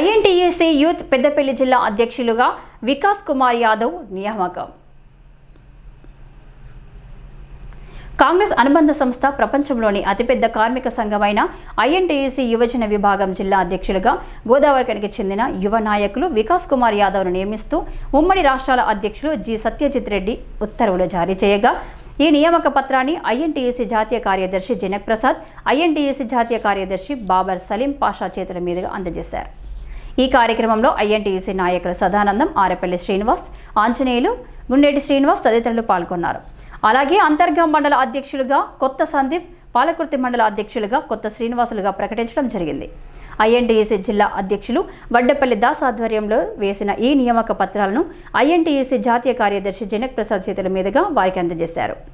ఐఎన్టీఏసీ youth Peddapalli జిల్లా అధ్యక్షులుగా వికాస్ కుమార్ యాదవ్ నియామకం కాంగ్రెస్ అనుబంధ సంస్థ ప్రపంచంలోని అతిపెద్ద కార్మిక సంఘమైన ఐఎన్టీఈసీ యువజన విభాగం జిల్లా అధ్యక్షులుగా గోదావరికి చెందిన యువ నాయకులు వికాస్ కుమార్ యాదవ్ను నియమిస్తూ ఉమ్మడి రాష్ట్రాల అధ్యక్షులు జి సత్యజిత్ రెడ్డి ఉత్తర్వులు జారీ చేయగా ఈ నియామక పత్రాన్ని ఐఎన్టీఈసీ జాతీయ కార్యదర్శి జనక్ ప్రసాద్ ఐఎన్టీఈసీ జాతీయ కార్యదర్శి బాబర్ సలీం పాషా చేతుల మీదుగా అందజేశారు ఈ కార్యక్రమంలో ఐఎన్టీసీ నాయకులు సదానందం ఆరపల్లి శ్రీనివాస్ ఆంజనేయులు గుండెటి శ్రీనివాస్ తదితరులు పాల్గొన్నారు అలాగే అంతర్గం మండల అధ్యక్షులుగా కొత్త సందీప్ పాలకుర్తి మండల అధ్యక్షులుగా కొత్త శ్రీనివాసులుగా ప్రకటించడం జరిగింది ఐఎన్టీఏసీ జిల్లా అధ్యక్షులు వడ్డపల్లి దాస్ ఆధ్వర్యంలో వేసిన ఈ నియామక పత్రాలను ఐఎన్టీఏసీ జాతీయ కార్యదర్శి జనక్ ప్రసాద్ చేతుల మీదుగా వారికి అందజేశారు